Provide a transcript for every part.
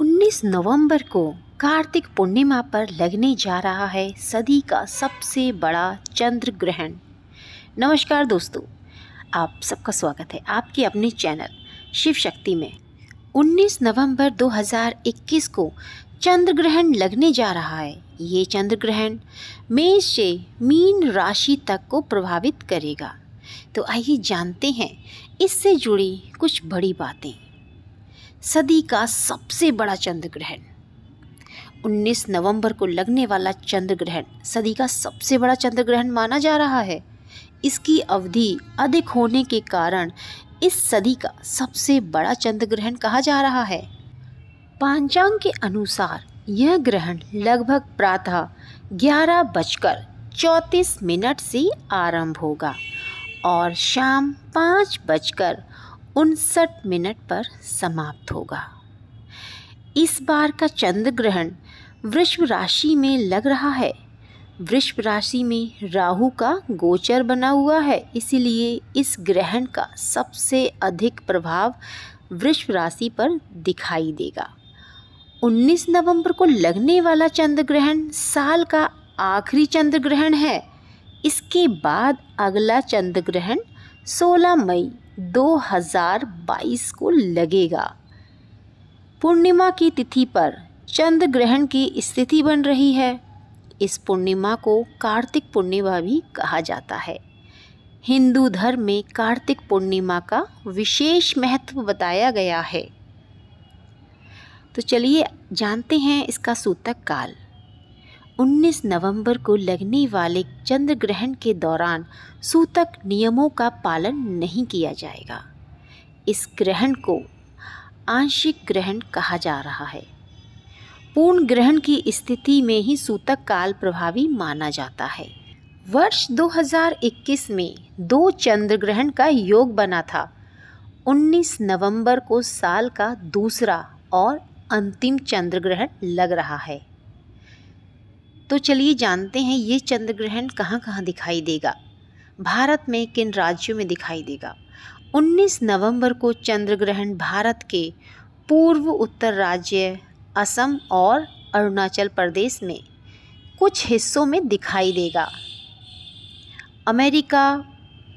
19 नवंबर को कार्तिक पूर्णिमा पर लगने जा रहा है सदी का सबसे बड़ा चंद्र ग्रहण नमस्कार दोस्तों आप सबका स्वागत है आपके अपने चैनल शिव शक्ति में 19 नवंबर 2021 को चंद्र ग्रहण लगने जा रहा है ये चंद्र ग्रहण मेष से मीन राशि तक को प्रभावित करेगा तो आइए जानते हैं इससे जुड़ी कुछ बड़ी बातें सदी का सबसे बड़ा चंद्र ग्रहण 19 नवंबर को लगने वाला चंद्र ग्रहण सदी का सबसे बड़ा चंद्र ग्रहण माना जा रहा है इसकी अवधि अधिक होने के कारण इस सदी का सबसे बड़ा चंद्र ग्रहण कहा जा रहा है पांचांग के अनुसार यह ग्रहण लगभग प्रातः ग्यारह बजकर चौंतीस मिनट से आरंभ होगा और शाम पाँच बजकर उनसठ मिनट पर समाप्त होगा इस बार का चंद्र ग्रहण वृषभ राशि में लग रहा है वृषभ राशि में राहु का गोचर बना हुआ है इसीलिए इस ग्रहण का सबसे अधिक प्रभाव वृषभ राशि पर दिखाई देगा 19 नवंबर को लगने वाला चंद्र ग्रहण साल का आखिरी चंद्र ग्रहण है इसके बाद अगला चंद्र ग्रहण 16 मई 2022 को लगेगा पूर्णिमा की तिथि पर चंद्र ग्रहण की स्थिति बन रही है इस पूर्णिमा को कार्तिक पूर्णिमा भी कहा जाता है हिंदू धर्म में कार्तिक पूर्णिमा का विशेष महत्व बताया गया है तो चलिए जानते हैं इसका सूतक काल 19 नवंबर को लगने वाले चंद्र ग्रहण के दौरान सूतक नियमों का पालन नहीं किया जाएगा इस ग्रहण को आंशिक ग्रहण कहा जा रहा है पूर्ण ग्रहण की स्थिति में ही सूतक काल प्रभावी माना जाता है वर्ष 2021 में दो चंद्र ग्रहण का योग बना था 19 नवंबर को साल का दूसरा और अंतिम चंद्र ग्रहण लग रहा है तो चलिए जानते हैं ये चंद्र ग्रहण कहाँ कहाँ दिखाई देगा भारत में किन राज्यों में दिखाई देगा 19 नवंबर को चंद्र ग्रहण भारत के पूर्व उत्तर राज्य असम और अरुणाचल प्रदेश में कुछ हिस्सों में दिखाई देगा अमेरिका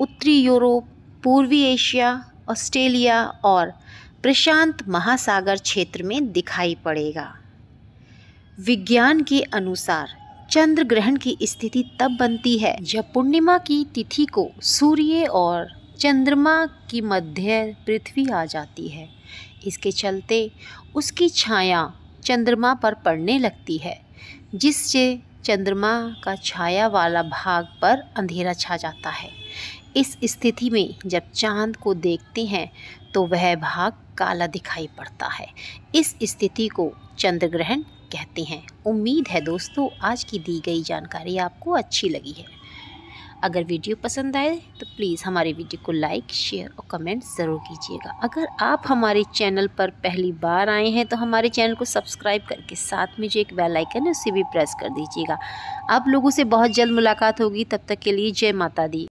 उत्तरी यूरोप पूर्वी एशिया ऑस्ट्रेलिया और प्रशांत महासागर क्षेत्र में दिखाई पड़ेगा विज्ञान के अनुसार चंद्र ग्रहण की स्थिति तब बनती है जब पूर्णिमा की तिथि को सूर्य और चंद्रमा की मध्य पृथ्वी आ जाती है इसके चलते उसकी छाया चंद्रमा पर पड़ने लगती है जिससे चंद्रमा का छाया वाला भाग पर अंधेरा छा जाता है इस स्थिति में जब चांद को देखते हैं तो वह भाग काला दिखाई पड़ता है इस स्थिति को चंद्र ग्रहण कहते हैं उम्मीद है दोस्तों आज की दी गई जानकारी आपको अच्छी लगी है अगर वीडियो पसंद आए तो प्लीज़ हमारे वीडियो को लाइक शेयर और कमेंट ज़रूर कीजिएगा अगर आप हमारे चैनल पर पहली बार आए हैं तो हमारे चैनल को सब्सक्राइब करके साथ में जो एक बेल आइकन है उसे भी प्रेस कर दीजिएगा आप लोगों से बहुत जल्द मुलाकात होगी तब तक के लिए जय माता दी